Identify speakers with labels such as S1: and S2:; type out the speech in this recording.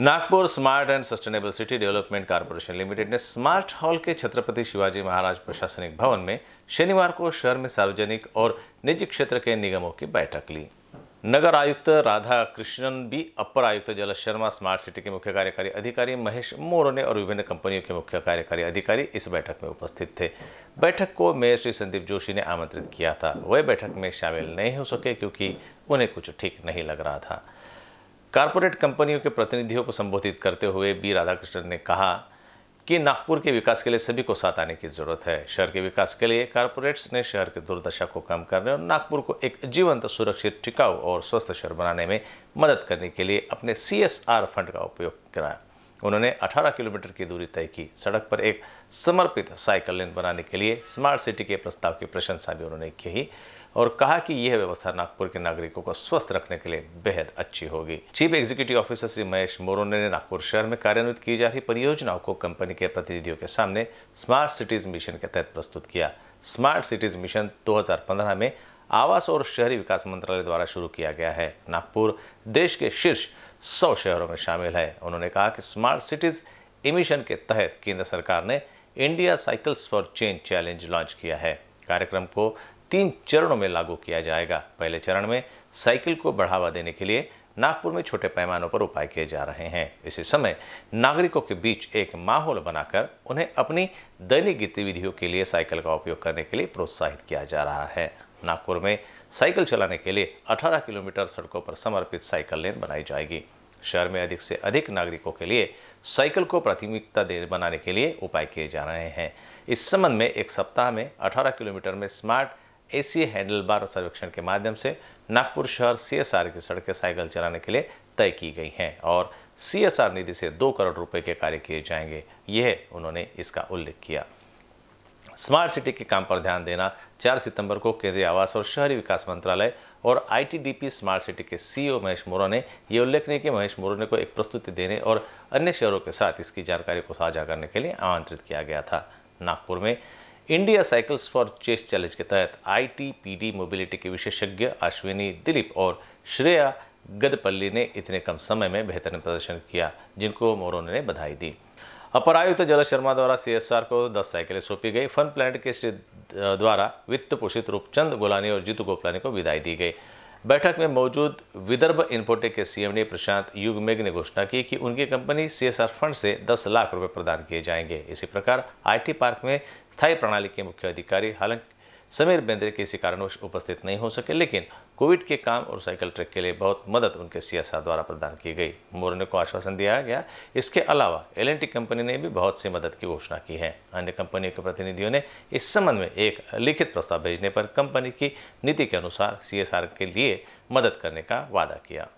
S1: Nagpur smart and sustainable city development corporation limited ने smart hall के छत्रपति शिवाजी महाराज प्रशासनिक भवन में शनिवार को शहर में सार्वजनिक और निजी क्षेत्र के निगमों की बैठक ली नगर आयुक्त राधा कृष्णन भी अपर आयुक्त जलज शर्मा स्मार्ट सिटी के मुख्य कार्यकारी अधिकारी महेश मोरने और विभिन्न कंपनियों के मुख्य कार्यकारी अधिकारी इस बैठक में उपस्थित थे बैठक को मेयर श्री संदीप जोशी ने आमंत्रित किया था वह बैठक में शामिल नहीं हो सके क्योंकि उन्हें कुछ ठीक नहीं लग रहा था कारपोरेट कंपनियों के प्रतिनिधियों को संबोधित करते हुए बी राधाकृष्णन ने कहा कि नागपुर के विकास के लिए सभी को साथ आने की जरूरत है शहर के विकास के लिए कारपोरेट्स ने शहर की दुर्दशा को कम करने और नागपुर को एक जीवंत सुरक्षित टिकाऊ और स्वस्थ शहर बनाने में मदद करने के लिए अपने सी फंड का उपयोग कराया उन्होंने 18 किलोमीटर की दूरी तय की सड़क पर एक समर्पित साइकिल लेन बनाने के लिए स्मार्ट सिटी के प्रस्ताव की प्रशंसा भी उन्होंने की और कहा कि यह व्यवस्था नागपुर के नागरिकों को स्वस्थ रखने के लिए बेहद अच्छी होगी chief executive officer Shri Mahesh Morone ने नागपुर शहर में कार्यान्वित की जा रही परियोजनाओं को कंपनी के प्रतिनिधियों के सामने स्मार्ट सिटीज मिशन के तहत प्रस्तुत किया स्मार्ट सिटीज मिशन 2015 में आवास और शहरी विकास मंत्रालय द्वारा शुरू किया गया है नागपुर देश के शीर्ष 100 शहरों में शामिल है उन्होंने कहा कि स्मार्ट सिटीज़ इमिशन के तहत केंद्र सरकार ने India cycles for change challenge launch किया है कार्यक्रम को तीन चरणों में लागू किया जाएगा पहले चरण में साइकिल को बढ़ावा देने के लिए नागपुर में छोटे पैमानों पर उपाय किए जा रहे हैं इसी समय नागरिकों के बीच एक माहौल बनाकर उन्हें अपनी दैनिक गतिविधियों के लिए साइकिल का उपयोग करने के लिए प्रोत्साहित किया जा रहा है नागपुर में साइकिल चलाने के लिए 18 किलोमीटर सड़कों पर समर्पित साइकिल लेन बनाई जाएगी शहर में अधिक से अधिक नागरिकों के लिए साइकिल को प्राथमिकता दे बनाने के लिए उपाय किए जा रहे हैं इस संबंध में एक सप्ताह में 18 किलोमीटर में स्मार्ट एसी हैंडल बार सर्वेक्षण के माध्यम से नागपुर शहर सीएसआर की सड़कें साइकिल चलाने के लिए तय की गई हैं और सीएसआर निधि से दो करोड़ रुपए के कार्य किए जाएंगे यह उन्होंने इसका उल्लेख किया स्मार्ट सिटी के काम पर ध्यान देना 4 सितंबर को केंद्रीय आवास और शहरी विकास मंत्रालय और आईटीडीपी स्मार्ट सिटी के सीईओ e महेश मोरा ने ये उल्लेखनीय कि महेश मोरा ने को एक प्रस्तुति देने और अन्य शहरों के साथ इसकी जानकारी को साझा करने के लिए आमंत्रित किया गया था नागपुर में इंडिया साइकिल्स फॉर चेस चैलेंज के तहत आईटीपीडी मोबिलिटी के विशेषज्ञ अश्विनी दिलीप और श्रेया गदपल्ली ने इतने कम समय में बेहतरीन प्रदर्शन किया जिनको मोरोन ने बधाई दी अपर आयुक्त तो जल शर्मा द्वारा सीएसआर को 10 साइकिलें सौंपी गई फन प्लांट के श्री द्वारा वित्त पोषित रूपचंद गोलानी और जीतू गोपलानी को विदाई दी गई बैठक में मौजूद विदर्भ इन्फोटेक के सीएम ने प्रशांत युगमेघ ने घोषणा की कि उनकी कंपनी सीएसआर फंड से 10 लाख रुपए प्रदान किए जाएंगे इसी प्रकार आईटी पार्क में स्थायी प्रणाली के मुख्य अधिकारी हालांकि समीर बेंद्रे किसी कारणवश उपस्थित नहीं हो सके लेकिन कोविड के काम और साइकिल ट्रैक के लिए बहुत मदद उनके सीएसआर द्वारा प्रदान की गई मोरने को आश्वासन दिया गया इसके अलावा एल कंपनी ने भी बहुत सी मदद की घोषणा की है अन्य कंपनियों के प्रतिनिधियों ने इस संबंध में एक लिखित प्रस्ताव भेजने पर कंपनी की नीति के अनुसार सी के लिए मदद करने का वादा किया